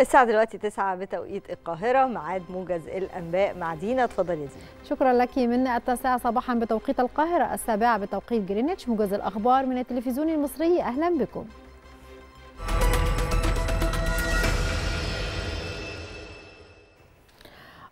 الساعة دلوقتي 9 بتوقيت القاهرة معاد موجز الأنباء مع دينا اتفضلي يا دينا شكرا لك من التاسعة صباحا بتوقيت القاهرة السابعة بتوقيت جرينتش موجز الأخبار من التلفزيون المصري أهلا بكم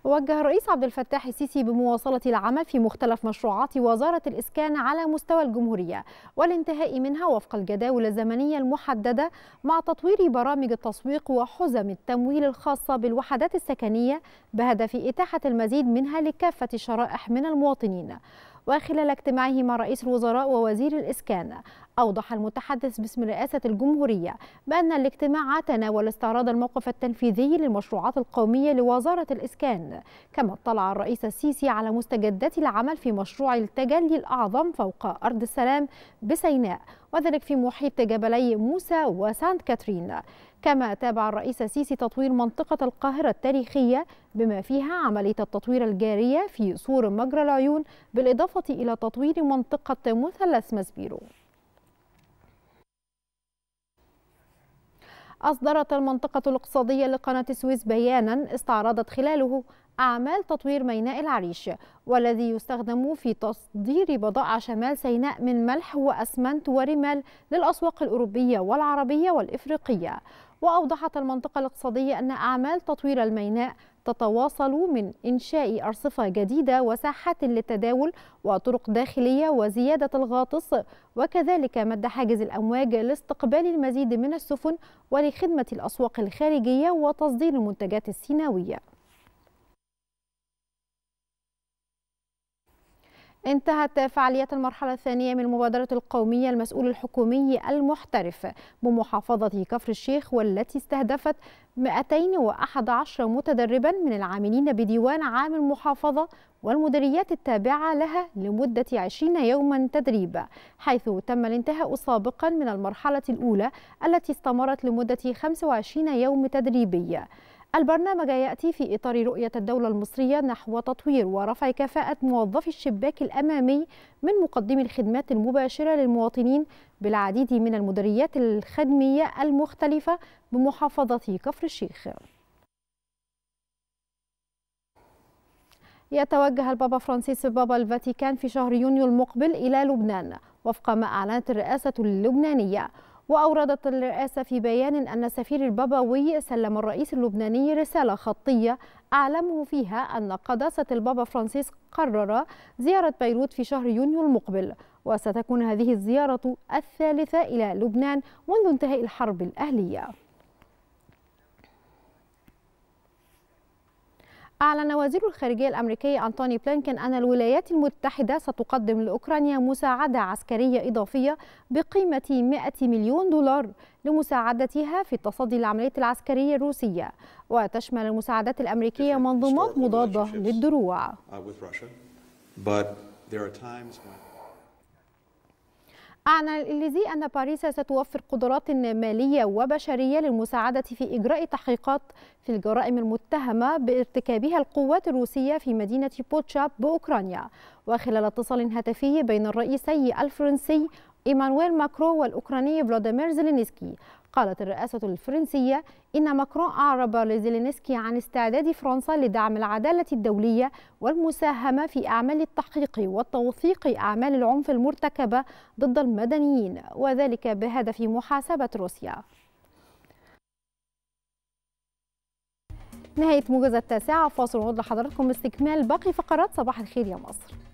وجه الرئيس عبد الفتاح السيسي بمواصلة العمل في مختلف مشروعات وزارة الإسكان على مستوى الجمهورية والانتهاء منها وفق الجداول الزمنية المحددة مع تطوير برامج التسويق وحزم التمويل الخاصة بالوحدات السكنية بهدف إتاحة المزيد منها لكافة الشرائح من المواطنين وخلال اجتماعه مع رئيس الوزراء ووزير الإسكان أوضح المتحدث باسم رئاسة الجمهورية بأن الاجتماع تناول استعراض الموقف التنفيذي للمشروعات القومية لوزارة الإسكان كما اطلع الرئيس السيسي على مستجدات العمل في مشروع التجلي الأعظم فوق أرض السلام بسيناء وذلك في محيط جبلي موسى وسانت كاترين كما تابع الرئيس السيسي تطوير منطقة القاهرة التاريخية بما فيها عملية التطوير الجارية في سور مجرى العيون بالإضافة إلى تطوير منطقة مثلث مسبيرو أصدرت المنطقة الاقتصادية لقناة السويس بيانا استعرضت خلاله أعمال تطوير ميناء العريش والذي يستخدم في تصدير بضائع شمال سيناء من ملح وأسمنت ورمال للأسواق الأوروبية والعربية والإفريقية وأوضحت المنطقة الاقتصادية أن أعمال تطوير الميناء تتواصل من إنشاء أرصفة جديدة وساحات للتداول وطرق داخلية وزيادة الغاطس وكذلك مد حاجز الأمواج لاستقبال المزيد من السفن ولخدمة الأسواق الخارجية وتصدير المنتجات السيناوية انتهت فعاليات المرحلة الثانية من مبادرة القومية المسؤول الحكومي المحترف بمحافظة كفر الشيخ والتي استهدفت 211 متدربا من العاملين بديوان عام المحافظة والمديريات التابعة لها لمدة 20 يوما تدريبا حيث تم الانتهاء سابقا من المرحلة الأولى التي استمرت لمدة 25 يوم تدريبية. البرنامج يأتي في إطار رؤية الدولة المصرية نحو تطوير ورفع كفاءة موظفي الشباك الأمامي من مقدمي الخدمات المباشرة للمواطنين بالعديد من المديريات الخدمية المختلفة بمحافظة كفر الشيخ يتوجه البابا فرانسيس بابا الفاتيكان في شهر يونيو المقبل إلى لبنان وفق ما أعلنت الرئاسة اللبنانية وأوردت الرئاسة في بيان أن السفير البابوي سلم الرئيس اللبناني رسالة خطية أعلمه فيها أن قداسة البابا فرانسيس قرر زيارة بيروت في شهر يونيو المقبل وستكون هذه الزيارة الثالثة إلى لبنان منذ انتهاء الحرب الأهلية أعلن وزير الخارجية الأمريكي أنتوني بلينكن أن الولايات المتحدة ستقدم لأوكرانيا مساعدة عسكرية إضافية بقيمة 100 مليون دولار لمساعدتها في التصدي للعملية العسكرية الروسية وتشمل المساعدات الأمريكية منظومات مضادة للدروع uh, أعلن الإليزي أن باريس ستوفر قدرات مالية وبشرية للمساعدة في إجراء تحقيقات في الجرائم المتهمة بارتكابها القوات الروسية في مدينة بوتشاب بأوكرانيا وخلال اتصال هاتفي بين الرئيسي الفرنسي إيمانويل ماكرو والأوكراني فلاديمير زيلينسكي قالت الرئاسة الفرنسية إن ماكرون أعرب لزيلينسكي عن استعداد فرنسا لدعم العدالة الدولية والمساهمة في أعمال التحقيق والتوثيق أعمال العنف المرتكبة ضد المدنيين وذلك بهدف محاسبة روسيا نهاية موجز التاسعة فاصل ونعود لحضراتكم استكمال باقي فقرات صباح الخير يا مصر